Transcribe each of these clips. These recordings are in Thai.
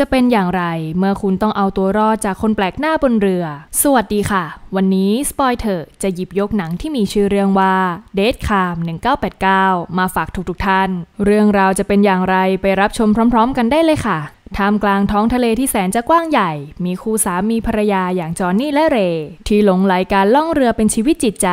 จะเป็นอย่างไรเมื่อคุณต้องเอาตัวรอดจากคนแปลกหน้าบนเรือ สวัสดีค่ะ วันนี้สปอยเถอะจะหยิบยกหนังที่มีชื่อเรื่องว่าเดทคาม1989 มาฝากทุกๆทท่าน เรื่องราวจะเป็นอย่างไรไปรับชมพร้อมๆกันได้เลยค่ะท่ามกลางท้องทะเลที่แสนจะกว้างใหญ่ มีคู่สามีภรรยาอย่างจอ์นนี่และเรที่หลงไหลการล่องเรือเป็นชีวิตจิตใจ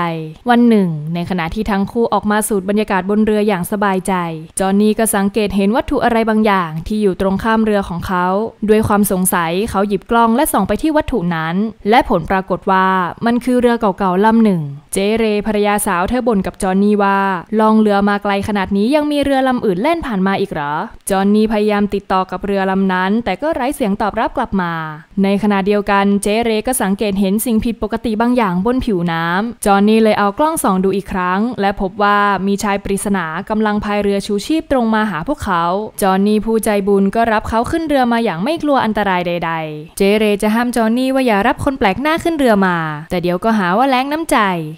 วันหนึ่งในขณะที่ทั้งคู่ออกมาสูดบรรยากาศบนเรืออย่างสบายใจ จอ์นนี่ก็สังเกตเห็นวัตถุอะไรบางอย่างที่อยู่ตรงข้ามเรือของเขา ด้วยความสงสัยเขาหยิบกล้องและส่องไปที่วัตถุนั้น และผลปรากฏว่ามันคือเรือเก่าๆลำหนึ่ง เจเรภรรยาสาวเธอบ่นกับจอ์นนี่ว่าล่องเรือมาไกลขนาดนี้ยังมีเรือลำอื่นแล่นผ่านมาอีกเหรอจอ์นนี่พยายามติดต่อกับเรือลำำนั้นแต่ก็ไร้เสียงตอบรับกลับมา ในขณะเดียวกันเจเรก็สังเกตเห็นสิ่งผิดปกติบางอย่างบนผิวน้ำ จอนนี่เลยเอากล้องส่องดูอีกครั้ง และพบว่ามีชายปริศนากำลังพายเรือชูชีพตรงมาหาพวกเขา จอนนี่ผู้ใจบุญก็รับเขาขึ้นเรือมาอย่างไม่กลัวอันตรายใดๆ เจเรจะห้ามจอนนี่ว่าอย่ารับคนแปลกหน้าขึ้นเรือมา แต่เดี๋ยวก็หาว่าแล้งน้ำใจ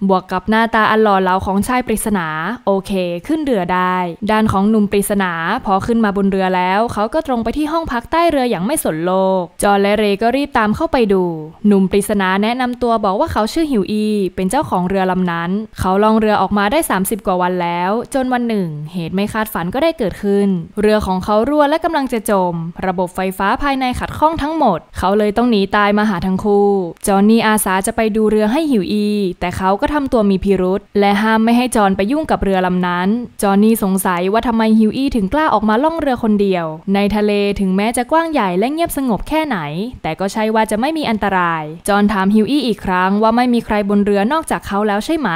บวกกับหน้าตาอันหล่อเหลาของชายปริศนา โอเคขึ้นเรือได้ ด้านของหนุ่มปริศนา พอขึ้นมาบนเรือแล้วเขาก็ตรงไปที่ห้องพักพักใต้เรืออย่างไม่สนโลก จอร์และเรก็รีบตามเข้าไปดู หนุ่มปริศนาแนะนำตัวบอกว่าเขาชื่อฮิวอี เป็นเจ้าของเรือลำนั้น เขาลองเรือออกมาได้ 30 กว่าวันแล้ว จนวันหนึ่งเหตุไม่คาดฝันก็ได้เกิดขึ้น เรือของเขารั่วและกำลังจะจม ระบบไฟฟ้าภายในขัดข้องทั้งหมด เขาเลยต้องหนีตายมาหาทั้งคู่ จอห์นนี่อาสาจะไปดูเรือให้ฮิวอี แต่เขาก็ทำตัวมีพิรุษและห้ามไม่ให้จอห์นไปยุ่งกับเรือลำนั้น จอห์นนี่สงสัยว่าทำไมฮิวอีถึงกล้าออกมาล่องเรือคนเดียว ในทะเลถึงแม้แม้จะกว้างใหญ่และเงียบสงบแค่ไหน แต่ก็ใช่ว่าจะไม่มีอันตราย จอนถามฮิวอี้อีกครั้งว่าไม่มีใครบนเรือนอกจากเขาแล้วใช่ไหม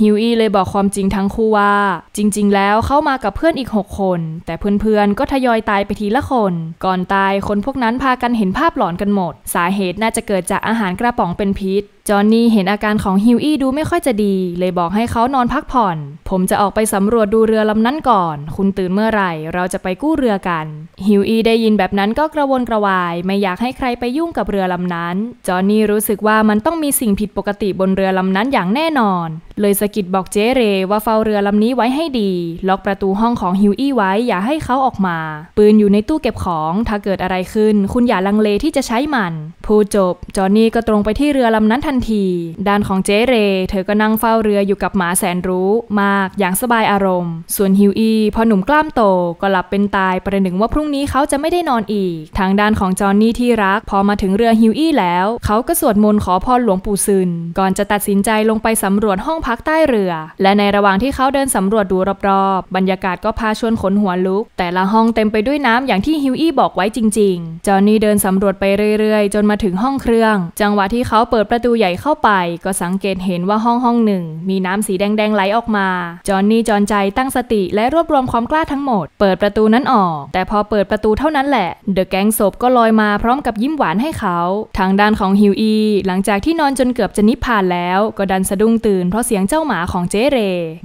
ฮิวอี้เลยบอกความจริงทั้งคู่ว่าจริง ๆ แล้วเขามากับเพื่อนอีก 6 คน แต่เพื่อนๆก็ทยอยตายไปทีละคน ก่อนตายคนพวกนั้นพากันเห็นภาพหลอนกันหมด สาเหตุน่าจะเกิดจากอาหารกระป๋องเป็นพิษจอห์นนี่เห็นอาการของฮิวอี้ดูไม่ค่อยจะดี เลยบอกให้เขานอนพักผ่อน ผมจะออกไปสำรวจดูเรือลำนั้นก่อน คุณตื่นเมื่อไหร่เราจะไปกู้เรือกัน ฮิวอี้ได้ยินแบบนั้นก็กระวนกระวายไม่อยากให้ใครไปยุ่งกับเรือลำนั้น จอห์นนี่รู้สึกว่ามันต้องมีสิ่งผิดปกติบนเรือลำนั้นอย่างแน่นอนเลยสะกิดบอกเจเรว่าเฝ้าเรือลำนี้ไว้ให้ดี ล็อกประตูห้องของฮิวอี้ไว้อย่าให้เขาออกมา ปืนอยู่ในตู้เก็บของ ถ้าเกิดอะไรขึ้น คุณอย่าลังเลที่จะใช้มันพูดจบ จอนนี่ก็ตรงไปที่เรือลำนั้นทันที ด้านของเจเรเธอก็นั่งเฝ้าเรืออยู่กับหมาแสนรู้ มากอย่างสบายอารมณ์ ส่วนฮิวอี้พอหนุ่มกล้ามโตก็หลับเป็นตายประหนึ่งว่าพรุ่งนี้เขาจะไม่ได้นอนอีก ทางด้านของจอนนี่ที่รักพอมาถึงเรือฮิวอี้แล้ว เขาก็สวดมนต์ขอพรหลวงปู่ซึนก่อนจะตัดสินใจลงไปสำรวจห้องพพักใต้เรือ และในระหว่างที่เขาเดินสำรวจดูรอบๆ บรรยากาศก็พาชวนขนหัวลุก แต่ละห้องเต็มไปด้วยน้ำอย่างที่ฮิวอี้บอกไว้จริงๆ จอห์นนี่เดินสำรวจไปเรื่อยๆ จนมาถึงห้องเครื่อง จังหวะที่เขาเปิดประตูใหญ่เข้าไป ก็สังเกตเห็นว่าห้องห้องหนึ่ง มีน้ำสีแดงๆ ไหลออกมา จอห์นนี่จอนใจตั้งสติและรวบรวมความกล้าทั้งหมด เปิดประตูนั้นออก แต่พอเปิดประตูเท่านั้นแหละ เดอะแก๊งศพก็ลอยมาพร้อมกับยิ้มหวานให้เขา ทางด้านของฮิวอี้ หลังจากที่นอนจนเกือบจะนิพพานแล้ว ก็ดันสะดุ้งตื่นเพราะเสียงเจ้าหมาของเจเร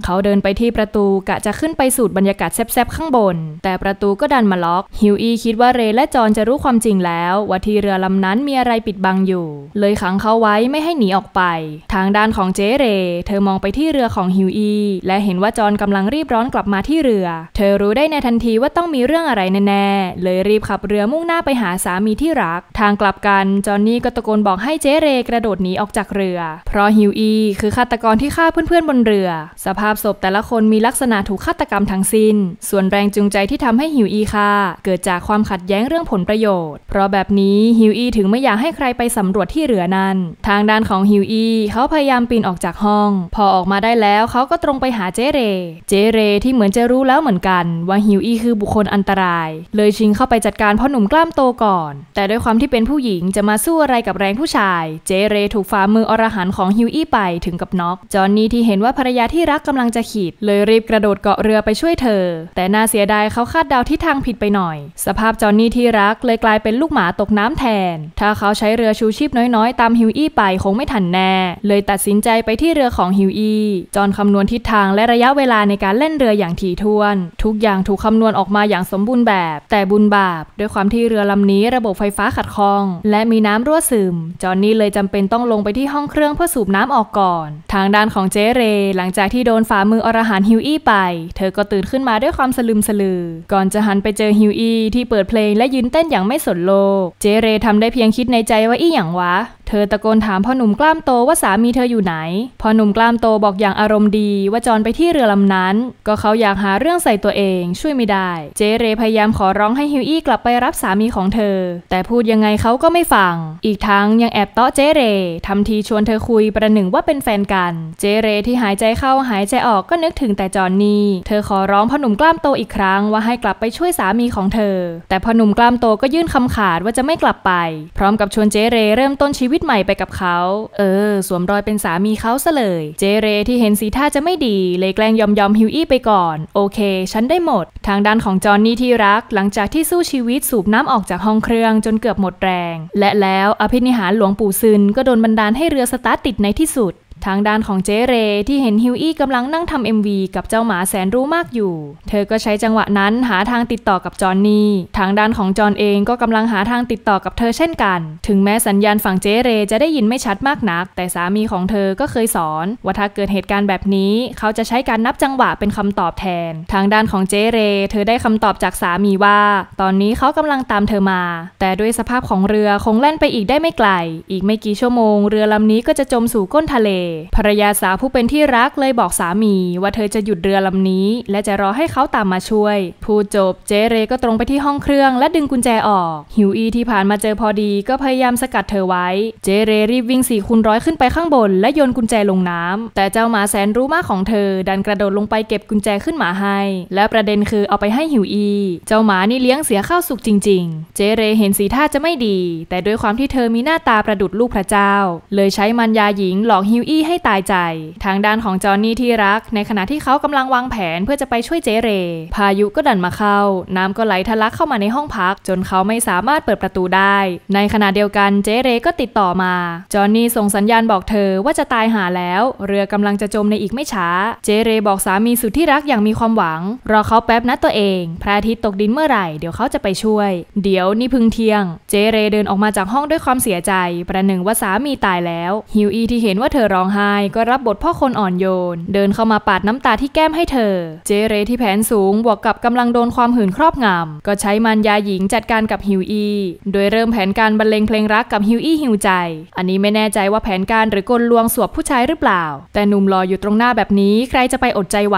เขาเดินไปที่ประตูกะจะขึ้นไปสูดบรรยากาศแซบๆข้างบน แต่ประตูก็ดันมาล็อก ฮิวอีคิดว่าเรและจอนจะรู้ความจริงแล้ว ว่าที่เรือลำนั้นมีอะไรปิดบังอยู่ เลยขังเขาไว้ไม่ให้หนีออกไป ทางด้านของเจเรเธอมองไปที่เรือของฮิวอีและเห็นว่าจอนกำลังรีบร้อนกลับมาที่เรือ เธอรู้ได้ในทันทีว่าต้องมีเรื่องอะไรแน่ๆเลยรีบขับเรือมุ่งหน้าไปหาสามีที่รัก ทางกลับกันจอนนี่ก็ตะโกนบอกให้เจเรกระโดดหนีออกจากเรือเพราะฮิวอีคือฆาตกรที่ฆ่าเพื่อนๆบนเรือ สภาพศพแต่ละคนมีลักษณะถูกฆาตกรรมทั้งสิ้น ส่วนแรงจูงใจที่ทำให้ฮิวอีฆ่า เกิดจากความขัดแย้งเรื่องผลประโยชน์ เพราะแบบนี้ฮิวอีถึงไม่อยากให้ใครไปสำรวจที่เรือนั้นทางด้านของฮิวอี เขาพยายามปีนออกจากห้อง พอออกมาได้แล้วเขาก็ตรงไปหาเจเร เจเรที่เหมือนจะรู้แล้วเหมือนกัน ว่าฮิวอีคือบุคคลอันตราย เลยชิงเข้าไปจัดการพ่อหนุ่มกล้ามโตก่อน แต่ด้วยความที่เป็นผู้หญิงจะมาสู้อะไรกับแรงผู้ชายเจเรถูกฝ่ามืออรหันของฮิวอีไปถึงกับน็อกจออนนี้ที่เห็นว่าภรรยาที่รักกำลังจะขีดเลยรีบกระโดดเกาะเรือไปช่วยเธอ แต่น่าเสียดายเขาคาดเดาทิศทางผิดไปหน่อย สภาพจอนนี่ที่รักเลยกลายเป็นลูกหมาตกน้ำแทน ถ้าเขาใช้เรือชูชีพน้อยๆ ตามฮิวอี้ไปคงไม่ทันแน่เลยตัดสินใจไปที่เรือของฮิวอี้จอนคำนวณทิศทางและระยะเวลาในการเล่นเรืออย่างถี่ถ้วน ทุกอย่างถูกคำนวณออกมาอย่างสมบูรณ์แบบ แต่บุญบาปด้วยความที่เรือลำนี้ระบบไฟฟ้าขัดข้องและมีน้ำรั่วซึมจอนนี่เลยจำเป็นต้องลงไปที่ห้องเครื่องเพื่อสูบน้ำออกก่อน ทางด้านของเจเรหลังจากที่โดนฝ่ามืออรหันฮิวอี้ไป เธอก็ตื่นขึ้นมาด้วยความสลืมสลือก่อนจะหันไปเจอฮิวอี้ที่เปิดเพลงและยืนเต้นอย่างไม่สนโลก เจเรทำได้เพียงคิดในใจว่าอี้อย่างวะ เธอตะโกนถามพ่อหนุ่มกล้ามโตว่าสามีเธออยู่ไหนพ่อหนุ่มกล้ามโตบอกอย่างอารมณ์ดีว่าจอนไปที่เรือลำนั้น ก็เขาอยากหาเรื่องใส่ตัวเอง ช่วยไม่ได้ เจเรพยายามขอร้องให้ฮิวอี้กลับไปรับสามีของเธอ แต่พูดยังไงเขาก็ไม่ฟัง อีกทั้งยังแอบเตาะเจเรทำทีชวนเธอคุยประหนึ่งว่าเป็นแฟนกันเจจเรที่หายใจเข้าหายใจออกก็นึกถึงแต่จอนนี่เธอขอร้องพ่อหนุ่มกล้ามโตอีกครั้งว่าให้กลับไปช่วยสามีของเธอ แต่พ่อหนุ่มกล้ามโตก็ยื่นคำขาดว่าจะไม่กลับไป พร้อมกับชวนเจเรเริ่มต้นชีวิตใหม่ไปกับเขา เออ สวมรอยเป็นสามีเขาซะเลย เจเรที่เห็นสีท่าจะไม่ดีเลยแกล้งยอมยอมฮิวอี้ไปก่อน โอเคฉันได้หมด ทางด้านของจอนนี่ที่รัก หลังจากที่สู้ชีวิตสูบน้ำออกจากห้องเครื่อง จนเกือบหมดแรง และแล้วอภินิหารหลวงปู่ซึนก็โดนบันดาลให้เรือสตาร์ตติดในที่สุดทางด้านของเจเรที่เห็นฮิวอี้กำลังนั่งทำเอ็มวีกับเจ้าหมาแสนรู้มากอยู่ เธอก็ใช้จังหวะนั้นหาทางติดต่อกับจอนนี่ ทางด้านของจอนเองก็กำลังหาทางติดต่อกับเธอเช่นกัน ถึงแม้สัญญาณฝั่งเจเรจะได้ยินไม่ชัดมากนัก แต่สามีของเธอก็เคยสอนว่าถ้าเกิดเหตุการณ์แบบนี้ เขาจะใช้การนับจังหวะเป็นคำตอบแทน ทางด้านของเจเรเธอได้คำตอบจากสามีว่า ตอนนี้เขากำลังตามเธอมา แต่ด้วยสภาพของเรือคงแล่นไปอีกได้ไม่ไกล อีกไม่กี่ชั่วโมง เรือลำนี้ก็จะจมสู่ก้นทะเลภรรยาสาวผู้เป็นที่รักเลยบอกสามี ว่าเธอจะหยุดเรือลำนี้ และจะรอให้เขาตามมาช่วยพูดจบเจเรก็ตรงไปที่ห้องเครื่อง และดึงกุญแจออก ฮิวอีที่ผ่านมาเจอพอดีก็พยายามสกัดเธอไว้เจเรรีบวิ่งสี่คูณร้อยขึ้นไปข้างบนและโยนกุญแจลงน้ำ แต่เจ้าหมาแสนรู้มากของเธอ ดันกระโดดลงไปเก็บกุญแจขึ้นมาให้ และประเด็นคือเอาไปให้ฮิวอีเจ้าหมานี่เลี้ยงเสียข้าวสุกจริง ๆ เจเรเห็นสีท่าจะไม่ดี แต่ด้วยความที่เธอมีหน้าตาประดุดลูกพระเจ้า เลยใช้มันยาหญิงหลอกฮิวอีให้ตายใจ ทางด้านของจอห์นนี่ที่รัก ในขณะที่เขากำลังวางแผนเพื่อจะไปช่วยเจเร พายุก็ดันมาเข้า น้ำก็ไหลทะลักเข้ามาในห้องพัก จนเขาไม่สามารถเปิดประตูได้ ในขณะเดียวกันเจเรก็ติดต่อมาจอห์นนี่ส่งสัญญาณบอกเธอว่าจะตายหาแล้ว เรือกำลังจะจมในอีกไม่ช้า เจเรบอกสามีสุดที่รักอย่างมีความหวังรอเขาแป๊บนะตัวเองพระอาทิตย์ตกดินเมื่อไหร่เดี๋ยวเขาจะไปช่วย เดี๋ยวนี่พึงเที่ยงเจเรเดินออกมาจากห้องด้วยความเสียใจ ประหนึ่งว่าสามีตายแล้วฮิวอีที่เห็นว่าเธอร้ององไห้ก็รับบทพ่อคนอ่อนโยน เดินเข้ามาปาดน้ำตาที่แก้มให้เธอเจเรที่แผนสูงบวกกับกำลังโดนความหื่นครอบงำก็ใช้มันยาหญิงจัดการกับฮิวอี โดยเริ่มแผนการบรรเลงเพลงรักกับฮิวอี้ฮิวใจ อันนี้ไม่แน่ใจว่าแผนการหรือกลลวงสวบผู้ชายหรือเปล่า แต่หนุ่มรออยู่ตรงหน้าแบบนี้ ใครจะไปอดใจไหว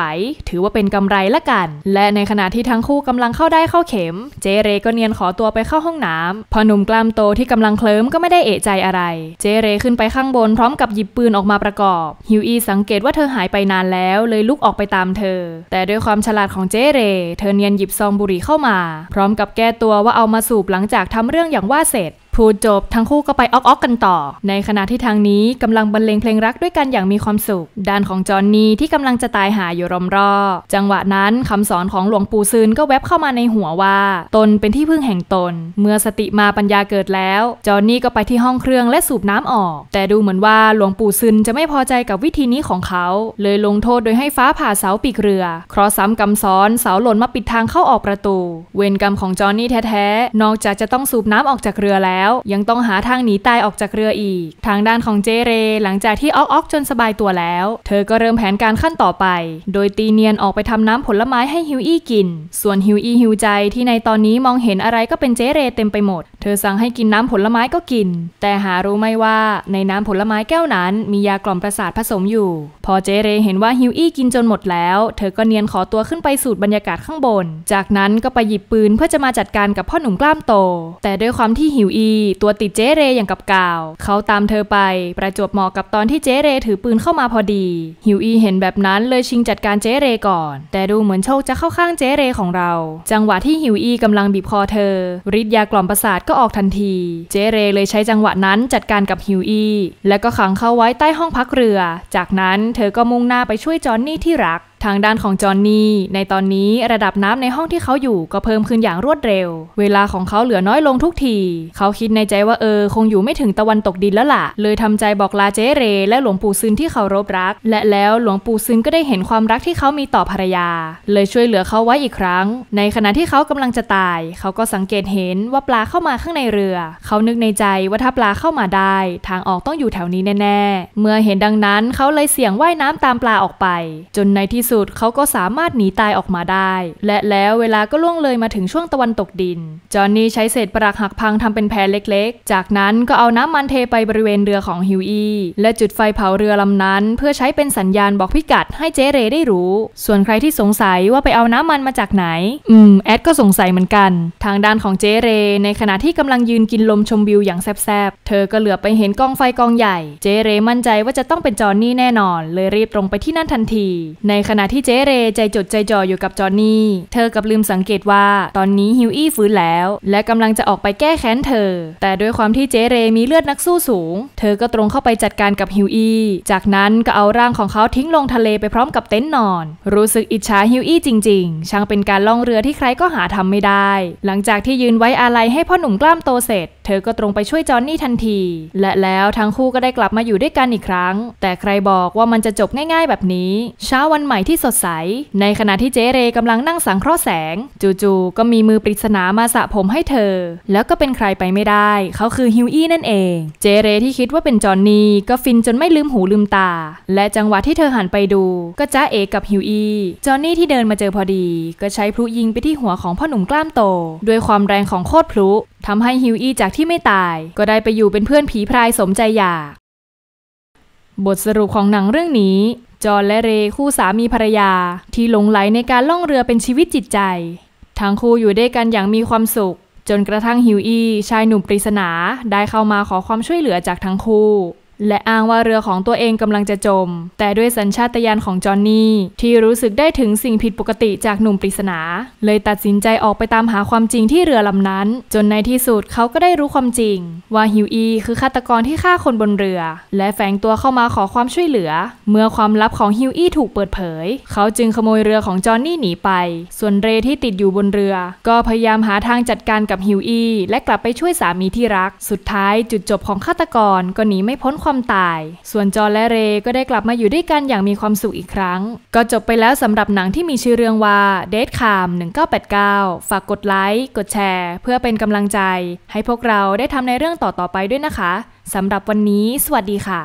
ถือว่าเป็นกำไรละกัน และในขณะที่ทั้งคู่กำลังเข้าได้เข้าเข็มเจเรก็เนียนขอตัวไปเข้าห้องน้ำพอหนุ่มกล้ามโตที่กำลังเคลิ้มก็ไม่ได้เอะใจอะไร เจเรขึ้นไปข้างบนพร้อมกับหยิบปืนออกมาประกอบฮิวอีสังเกตว่าเธอหายไปนานแล้วเลยลุกออกไปตามเธอ แต่ด้วยความฉลาดของเจเรเธอเนียนหยิบซองบุหรี่เข้ามาพร้อมกับแก้ตัวว่าเอามาสูบหลังจากทำเรื่องอย่างว่าเสร็จพูดจบทั้งคู่ก็ไปออกออกกันต่อ ในขณะที่ทางนี้กำลังบรรเลงเพลงรักด้วยกันอย่างมีความสุข ด้านของจอนนี่ที่กำลังจะตายหาอยู่รอมรอจังหวะนั้นคำสอนของหลวงปู่ซืน ก็แวบเข้ามาในหัวว่าตนเป็นที่พึ่งแห่งตน เมื่อสติมาปัญญาเกิดแล้วจอนนี่ก็ไปที่ห้องเครื่องและสูบน้ำออก แต่ดูเหมือนว่าหลวงปู่ซืนจะไม่พอใจกับวิธีนี้ของเขาเลยลงโทษโดยให้ฟ้าผ่าเสาปีกเรือเคราะห์ซ้ำกำซ้อนเสาหล่นมาปิดทางเข้าออกประตู เวรกรรมของจอนนี่แท้ๆนอกจากจะต้องสูบน้ำออกจากเรือแล้วล้วยังต้องหาทางหนีตายออกจากเรืออีก ทางด้านของเจเรหลังจากที่ออกออกจนสบายตัวแล้ว เธอก็เริ่มแผนการขั้นต่อไป โดยตีเนียนออกไปทำน้ำผลไม้ให้ฮิวอี้กิน ส่วนฮิวอี้ฮิวใจที่ในตอนนี้มองเห็นอะไรก็เป็นเจเรเต็มไปหมดเธอสั่งให้กินน้ำผลไม้ก็กิน แต่หารู้ไม่ว่าในน้ำผลไม้แก้วนั้น มียากล่อมประสาทผสมอยู่ พอเจเรเห็นว่าฮิวอี้กินจนหมดแล้ว เธอก็เนียนขอตัวขึ้นไปสูดบรรยากาศข้างบน จากนั้นก็ไปหยิบปืนเพื่อจะมาจัดการกับพ่อหนุ่มกล้ามโต แต่ด้วยความที่หิวอีทีตัวติดเจเรอย่างกับกาว เขาตามเธอไป ประจวบเหมาะกับตอนที่เจเรถือปืนเข้ามาพอดี ฮิวอีเห็นแบบนั้นเลยชิงจัดการเจเรก่อน แต่ดูเหมือนโชคจะเข้าข้างเจเรของเรา จังหวะที่ฮิวอีกำลังบีบคอเธอ ริดยากล่อมประสาทก็ออกทันที เจเรเลยใช้จังหวะนั้นจัดการกับฮิวอี และก็ขังเขาไว้ใต้ห้องพักเรือ จากนั้นเธอก็มุ่งหน้าไปช่วยจอนนี่ที่รักทางด้านของจอห์นนี่ในตอนนี้ระดับน้ำในห้องที่เขาอยู่ก็เพิ่มขึ้นอย่างรวดเร็ว เวลาของเขาเหลือน้อยลงทุกที เขาคิดในใจว่าเออ คงอยู่ไม่ถึงตะวันตกดินแล้วละ่ะเลยทำใจบอกลาเจเรและหลวงปู่ซึนที่เคารพรัก และแล้วหลวงปู่ซึนก็ได้เห็นความรักที่เขามีต่อภรรยา เลยช่วยเหลือเขาไว้อีกครั้ง ในขณะที่เขากำลังจะตาย เขาก็สังเกตเห็นว่าปลาเข้ามาข้างในเรือ เขานึกในใจว่าถ้าปลาเข้ามาได้ ทางออกต้องอยู่แถวนี้แน่ ๆ เมื่อเห็นดังนั้นเขาเลยเสี่ยงว่ายน้ำตามปลาออกไป จนในที่สุดเขาก็สามารถหนีตายออกมาได้ และแล้วเวลาก็ล่วงเลยมาถึงช่วงตะวันตกดิน จอห์นนี่ใช้เศษปรักหักพังทำเป็นแพรเล็กๆ จากนั้นก็เอาน้ำมันเทไปบริเวณเรือของฮิวอี้และจุดไฟเผาเรือลำนั้น เพื่อใช้เป็นสัญญาณบอกพิกัดให้เจเรได้รู้ ส่วนใครที่สงสัยว่าไปเอาน้ำมันมาจากไหน อืม แอดก็สงสัยเหมือนกัน ทางด้านของเจเรในขณะที่กำลังยืนกินลมชมวิวอย่างแซบๆ เธอก็เหลือไปเห็นกองไฟกองใหญ่ เจเรมั่นใจว่าจะต้องเป็นจอห์นนี่แน่นอน เลยรีบตรงไปที่นั่นทันที ในขณะขณะที่เจเรใจจดใจจ่ออยู่กับจอนนี่ เธอกับลืมสังเกตว่า ตอนนี้ฮิวอี้ฟื้นแล้วและกำลังจะออกไปแก้แค้นเธอ แต่ด้วยความที่เจเรมีเลือดนักสู้สูง เธอก็ตรงเข้าไปจัดการกับฮิวอี้ จากนั้นก็เอาร่างของเขาทิ้งลงทะเลไปพร้อมกับเต็นท์นอน รู้สึกอิจฉาฮิวอี้จริง ๆ ช่างเป็นการล่องเรือที่ใครก็หาทำไม่ได้ หลังจากที่ยืนไว้อาลัยให้พ่อหนุ่มกล้ามโตเสร็จ เธอก็ตรงไปช่วยจอนนี่ทันที และแล้วทั้งคู่ก็ได้กลับมาอยู่ด้วยกันอีกครั้ง แต่ใครบอกว่ามันจะจบง่าย ๆแบบนี้เช้าวันใหม่ที่สดใส ในขณะที่เจเรกำลังนั่งสังเคราะห์แสง จู่ๆก็มีมือปริศนามาสระผมให้เธอ แล้วก็เป็นใครไปไม่ได้ เขาคือฮิวอี้นั่นเอง เจเรที่คิดว่าเป็นจอนนี่ ก็ฟินจนไม่ลืมหูลืมตา และจังหวะที่เธอหันไปดู ก็จ้าเอกับฮิวอี้จอนนี่ที่เดินมาเจอพอดี ก็ใช้พลุยิงไปที่หัวของพ่อหนุ่มกล้ามโต ด้วยความแรงของโคตรพลุทำให้ฮิวอี้จากที่ไม่ตาย ก็ได้ไปอยู่เป็นเพื่อนผีพรายสมใจอยาก บทสรุปของหนังเรื่องนี้จอร์และเรคู่สามีภรรยา ที่หลงไหลในการล่องเรือเป็นชีวิตจิตใจ ทั้งคู่อยู่ด้วยกันอย่างมีความสุข จนกระทั่งฮิวอี้ ชายหนุ่มปริศนาได้เข้ามาขอความช่วยเหลือจากทั้งคู่และอ้างว่าเรือของตัวเองกำลังจะจม แต่ด้วยสัญชาตญาณของจอห์นนี่ที่รู้สึกได้ถึงสิ่งผิดปกติจากหนุ่มปริศนา เลยตัดสินใจออกไปตามหาความจริงที่เรือลำนั้น จนในที่สุดเขาก็ได้รู้ความจริง ว่าฮิวอีคือฆาตกรที่ฆ่าคนบนเรือ และแฝงตัวเข้ามาขอความช่วยเหลือ เมื่อความลับของฮิวอีถูกเปิดเผย เขาจึงขโมยเรือของจอห์นนี่หนีไป ส่วนเรที่ติดอยู่บนเรือ ก็พยายามหาทางจัดการกับฮิวอีและกลับไปช่วยสามีที่รัก สุดท้ายจุดจบของฆาตกร ก็หนีไม่พ้นความตายส่วนจอและเร ก็ได้กลับมาอยู่ด้วยกันอย่างมีความสุขอีกครั้ง ก็จบไปแล้วสำหรับหนังที่มีชื่อเรื่องว่า Dead Calm 1989 ฝากกดไลค์กดแชร์เพื่อเป็นกำลังใจ ให้พวกเราได้ทำในเรื่องต่อ ๆ ไปด้วยนะคะสำหรับวันนี้สวัสดีค่ะ